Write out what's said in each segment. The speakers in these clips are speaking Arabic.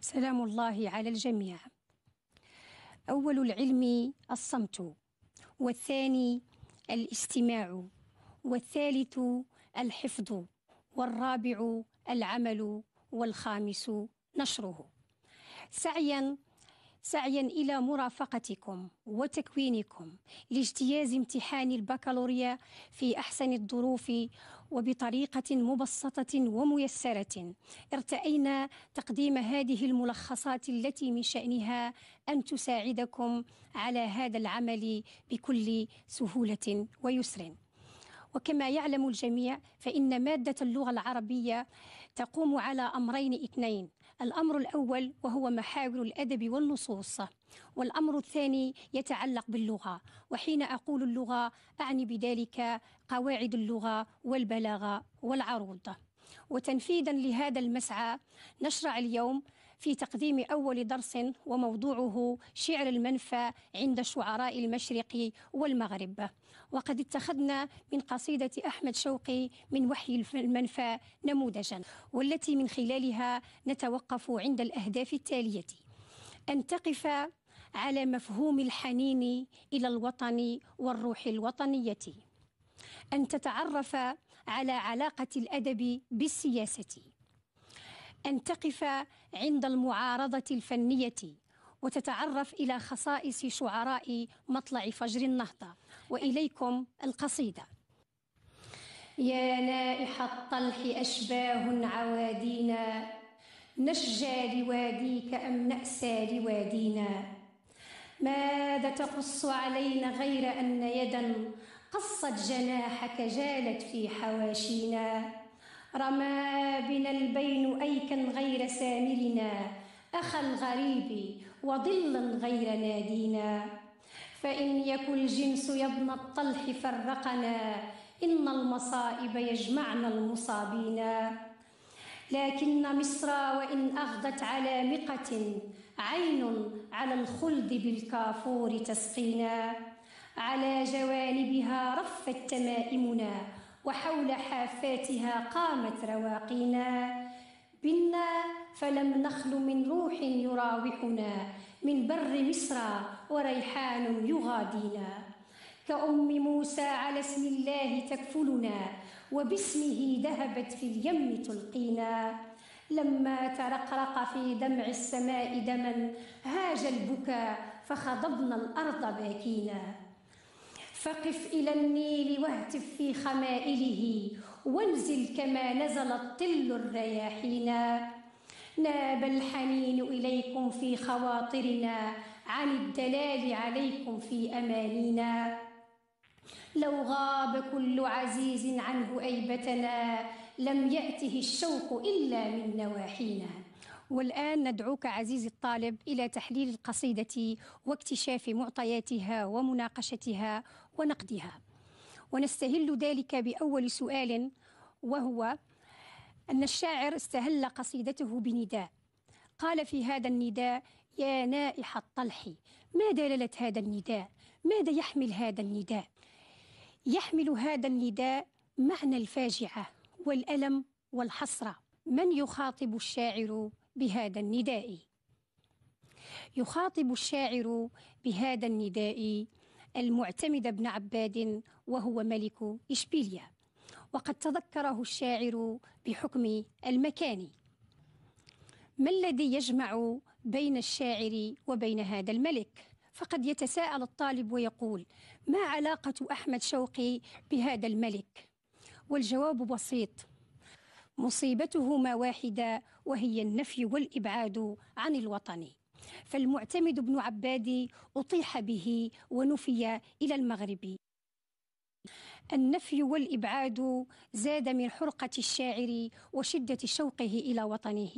سلام الله على الجميع أول العلم الصمت والثاني الاستماع والثالث الحفظ والرابع العمل والخامس نشره سعيا سعيا إلى مرافقتكم وتكوينكم لاجتياز امتحان البكالوريا في أحسن الظروف وبطريقة مبسطة وميسرة ارتأينا تقديم هذه الملخصات التي من شأنها أن تساعدكم على هذا العمل بكل سهولة ويسر وكما يعلم الجميع فإن مادة اللغة العربية تقوم على أمرين اثنين الأمر الأول وهو محاور الأدب والنصوص والأمر الثاني يتعلق باللغة وحين أقول اللغة أعني بذلك قواعد اللغة والبلاغة والعروض وتنفيذا لهذا المسعى نشرع اليوم في تقديم أول درس وموضوعه شعر المنفى عند شعراء المشرق والمغرب وقد اتخذنا من قصيدة أحمد شوقي من وحي المنفى نموذجا والتي من خلالها نتوقف عند الأهداف التالية أن تقف على مفهوم الحنين إلى الوطن والروح الوطنية أن تتعرف على علاقة الأدب بالسياسة أن تقف عند المعارضة الفنية وتتعرف إلى خصائص شعراء مطلع فجر النهضة وإليكم القصيدة يا نائح الطلح أشباه عوادينا نشجى لواديك أم نأسى لوادينا ماذا تقص علينا غير أن يدا قصت جناحك جالت في حواشينا رما بنا البين أيكا غير سامرنا أخا الغريب وظلا غير نادينا فإن يك الجنس يا ابن الطلح فرقنا إن المصائب يجمعنا المصابين لكن مصر وإن أغضت على مقة عين على الخلد بالكافور تسقينا على جوانبها رفت تمائمنا وحول حافاتها قامت رواقينا بنا فلم نخل من روح يراوحنا من بر مصر وريحان يغادينا كأم موسى على اسم الله تكفلنا وباسمه ذهبت في اليم تلقينا لما ترقرق في دمع السماء دما هاج البكاء فخضبنا الأرض باكينا فقف إلى النيل واهتف في خمائله وانزل كما نزل الطل الرياحينا ناب الحنين إليكم في خواطرنا عن الدلال عليكم في أمانينا لو غاب كل عزيز عنه أيبتنا لم يأته الشوق إلا من نواحينا والآن ندعوك عزيزي الطالب إلى تحليل القصيدة واكتشاف معطياتها ومناقشتها ونقدها ونستهل ذلك بأول سؤال وهو أن الشاعر استهل قصيدته بنداء قال في هذا النداء يا نائح الطلح ما دلالة هذا النداء ماذا يحمل هذا النداء يحمل هذا النداء معنى الفاجعة والألم والحسرة من يخاطب الشاعر بهذا النداء يخاطب الشاعر بهذا النداء المعتمد بن عباد وهو ملك إشبيلية وقد تذكره الشاعر بحكم المكان ما الذي يجمع بين الشاعر وبين هذا الملك؟ فقد يتساءل الطالب ويقول ما علاقة أحمد شوقي بهذا الملك؟ والجواب بسيط مصيبتهما واحدة وهي النفي والإبعاد عن الوطن فالمعتمد بن عبادي أطيح به ونفي إلى المغرب النفي والإبعاد زاد من حرقة الشاعر وشدة شوقه إلى وطنه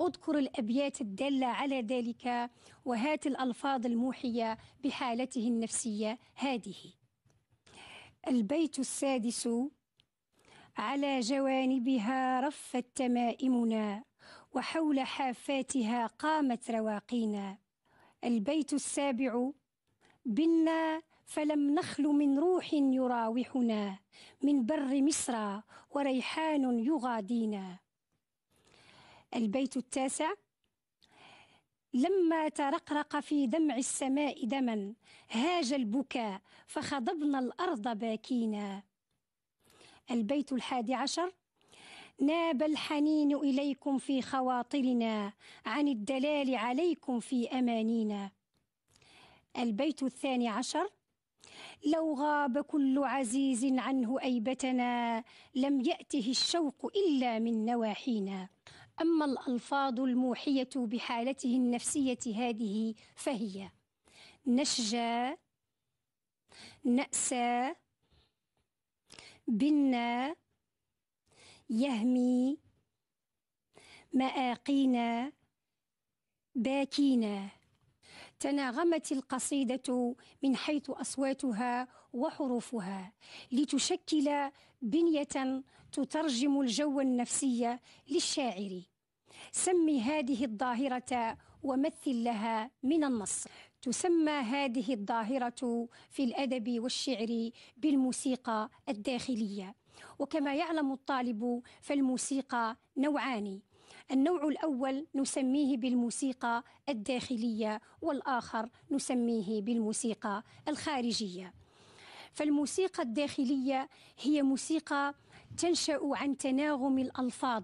أذكر الأبيات الدالة على ذلك وهات الألفاظ الموحية بحالته النفسية هذه البيت السادس على جوانبها رفت تمائمنا وحول حافاتها قامت رواقينا البيت السابع بنا فلم نخل من روح يراوحنا من بر مصر وريحان يغادينا البيت التاسع لما ترقرق في دمع السماء دما هاج البكاء فخضبنا الارض باكينا البيت الحادي عشر ناب الحنين إليكم في خواطرنا عن الدلال عليكم في أمانينا البيت الثاني عشر لو غاب كل عزيز عنه أيبتنا لم يأته الشوق إلا من نواحينا أما الألفاظ الموحية بحالته النفسية هذه فهي نشجى نأسى بنا يهمي مآقينا باكينا تناغمت القصيدة من حيث أصواتها وحروفها لتشكل بنية تترجم الجو النفسي للشاعر سم هذه الظاهرة ومثل لها من النص تسمى هذه الظاهرة في الأدب والشعر بالموسيقى الداخلية وكما يعلم الطالب فالموسيقى نوعان النوع الأول نسميه بالموسيقى الداخلية والآخر نسميه بالموسيقى الخارجية فالموسيقى الداخلية هي موسيقى تنشأ عن تناغم الألفاظ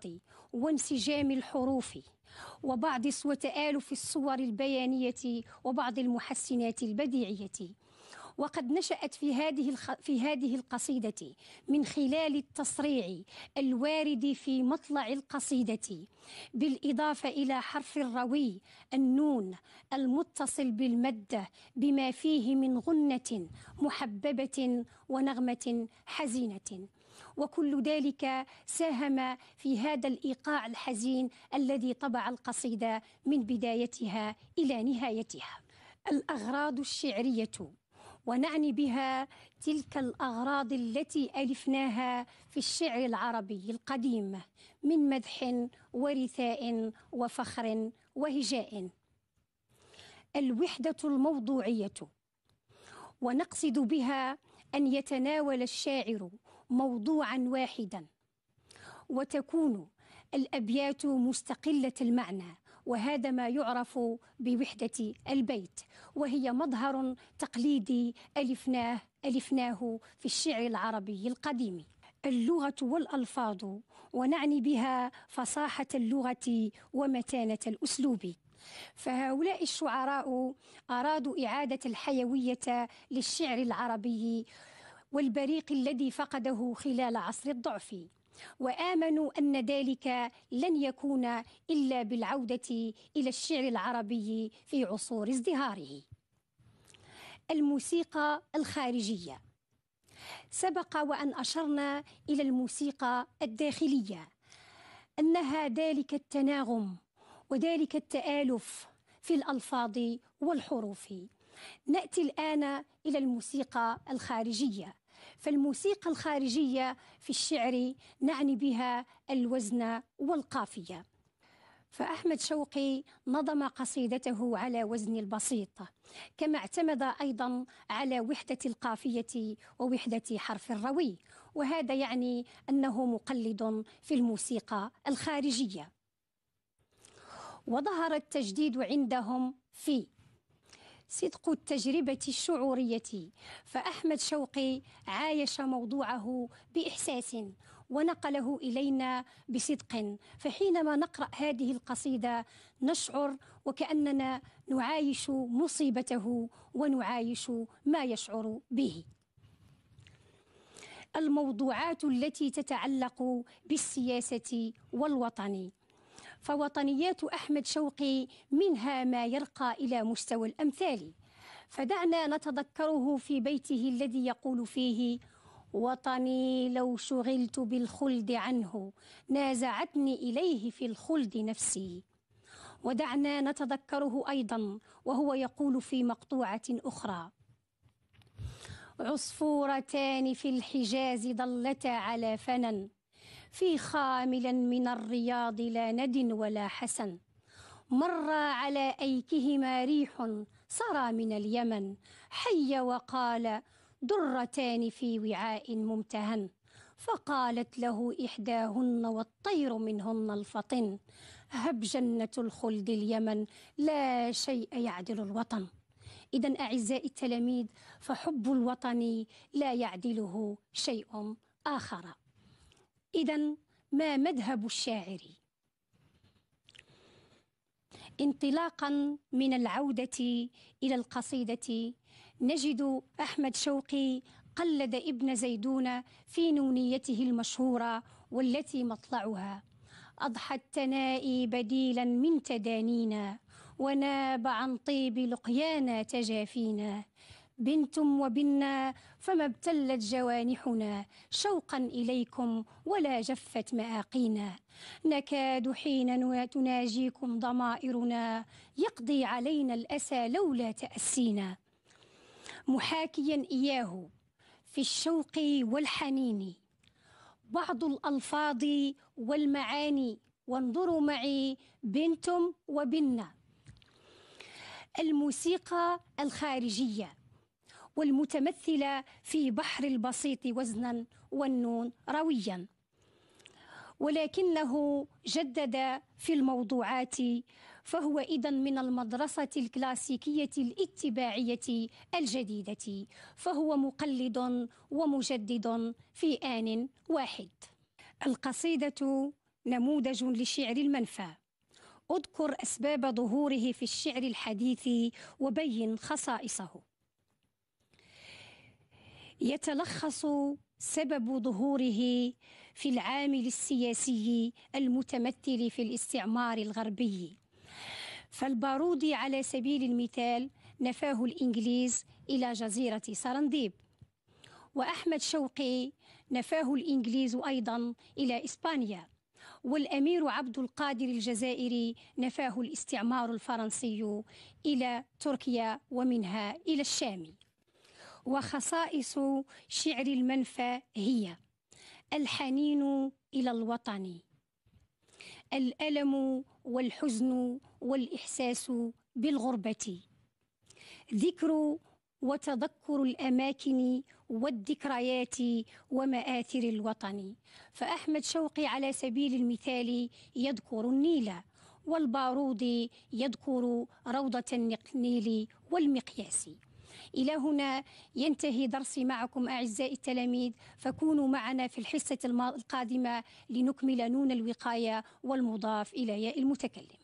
وانسجام الحروف وبعض وتآلف الصور البيانية وبعض المحسنات البديعية وقد نشأت في هذه في هذه القصيدة من خلال التصريع الوارد في مطلع القصيدة بالإضافة إلى حرف الروي النون المتصل بالمدة بما فيه من غنة محببة ونغمة حزينة وكل ذلك ساهم في هذا الإيقاع الحزين الذي طبع القصيدة من بدايتها إلى نهايتها الأغراض الشعرية ونعني بها تلك الأغراض التي ألفناها في الشعر العربي القديم من مدح ورثاء وفخر وهجاء الوحدة الموضوعية ونقصد بها أن يتناول الشاعر موضوعا واحدا وتكون الأبيات مستقلة المعنى وهذا ما يعرف بوحدة البيت وهي مظهر تقليدي ألفناه ألفناه في الشعر العربي القديم اللغة والألفاظ ونعني بها فصاحة اللغة ومتانة الأسلوب فهؤلاء الشعراء أرادوا إعادة الحيوية للشعر العربي والبريق الذي فقده خلال عصر الضعف وامنوا ان ذلك لن يكون الا بالعوده الى الشعر العربي في عصور ازدهاره الموسيقى الخارجيه سبق وان اشرنا الى الموسيقى الداخليه انها ذلك التناغم وذلك التالف في الالفاظ والحروف ناتي الان الى الموسيقى الخارجيه فالموسيقى الخارجية في الشعر نعني بها الوزن والقافية فأحمد شوقي نظم قصيدته على وزن البسيط كما اعتمد أيضا على وحدة القافية ووحدة حرف الروي وهذا يعني أنه مقلد في الموسيقى الخارجية وظهر التجديد عندهم في صدق التجربة الشعورية فأحمد شوقي عايش موضوعه بإحساس ونقله إلينا بصدق فحينما نقرأ هذه القصيدة نشعر وكأننا نعايش مصيبته ونعايش ما يشعر به الموضوعات التي تتعلق بالسياسة والوطن فوطنيات أحمد شوقي منها ما يرقى إلى مستوى الأمثال فدعنا نتذكره في بيته الذي يقول فيه وطني لو شغلت بالخلد عنه نازعتني إليه في الخلد نفسي ودعنا نتذكره أيضا وهو يقول في مقطوعة أخرى عصفورتان في الحجاز ضلتا على فنن في خاملا من الرياض لا ند ولا حسن مر على أيكهما ريح سرى من اليمن حي وقال درتان في وعاء ممتهن فقالت له إحداهن والطير منهن الفطن هب جنة الخلد اليمن لا شيء يعدل الوطن إذا أعزائي التلاميذ فحب الوطن لا يعدله شيء آخر إذا ما مذهب الشاعر؟ انطلاقا من العودة إلى القصيدة نجد أحمد شوقي قلد ابن زيدون في نونيته المشهورة والتي مطلعها أضحى التنائي بديلا من تدانينا وناب عن طيب لقيانا تجافينا بنتم وبنا فما ابتلت جوانحنا شوقا إليكم ولا جفت مآقينا نكاد حين تناجيكم ضمائرنا يقضي علينا الأسى لولا تأسينا محاكيا إياه في الشوق والحنين بعض الألفاظ والمعاني وانظروا معي بنتم وبنا الموسيقى الخارجيه والمتمثلة في بحر البسيط وزنا والنون رويا ولكنه جدد في الموضوعات فهو اذا من المدرسه الكلاسيكيه الاتباعيه الجديده فهو مقلد ومجدد في ان واحد القصيده نموذج لشعر المنفى اذكر اسباب ظهوره في الشعر الحديث وبين خصائصه يتلخص سبب ظهوره في العامل السياسي المتمثل في الاستعمار الغربي فالبارودي على سبيل المثال نفاه الإنجليز إلى جزيرة سرنديب وأحمد شوقي نفاه الإنجليز أيضا إلى إسبانيا والأمير عبد القادر الجزائري نفاه الاستعمار الفرنسي إلى تركيا ومنها إلى الشام وخصائص شعر المنفى هي الحنين إلى الوطن الألم والحزن والإحساس بالغربة ذكر وتذكر الأماكن والذكريات ومآثر الوطن فأحمد شوقي على سبيل المثال يذكر النيل والبارود يذكر روضة النيل والمقياس إلى هنا ينتهي درسي معكم أعزائي التلاميذ فكونوا معنا في الحصة القادمة لنكمل نون الوقاية والمضاف إلى ياء المتكلم